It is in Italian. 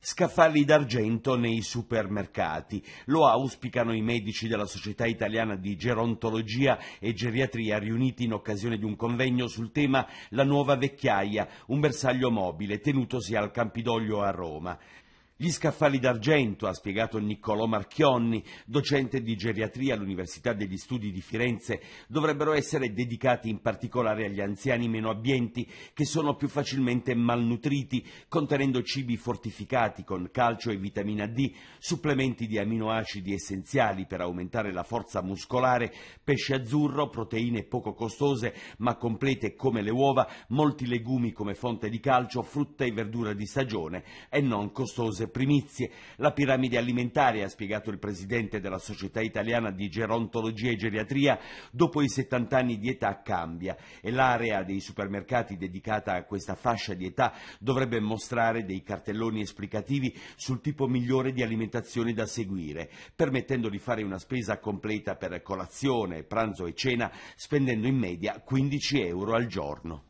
Scaffali d'argento nei supermercati. Lo auspicano i medici della Società Italiana di Gerontologia e Geriatria riuniti in occasione di un convegno sul tema La nuova vecchiaia, un bersaglio mobile tenutosi al Campidoglio a Roma. Gli scaffali d'argento, ha spiegato Niccolò Marchionni, docente di geriatria all'Università degli Studi di Firenze, dovrebbero essere dedicati in particolare agli anziani meno abbienti che sono più facilmente malnutriti, contenendo cibi fortificati con calcio e vitamina D, supplementi di aminoacidi essenziali per aumentare la forza muscolare, pesce azzurro, proteine poco costose ma complete come le uova, molti legumi come fonte di calcio, frutta e verdura di stagione e non costose per primizie la piramide alimentare, ha spiegato il presidente della Società Italiana di Gerontologia e Geriatria, dopo i 70 anni di età cambia e l'area dei supermercati dedicata a questa fascia di età dovrebbe mostrare dei cartelloni esplicativi sul tipo migliore di alimentazione da seguire, permettendo di fare una spesa completa per colazione, pranzo e cena, spendendo in media 15 euro al giorno.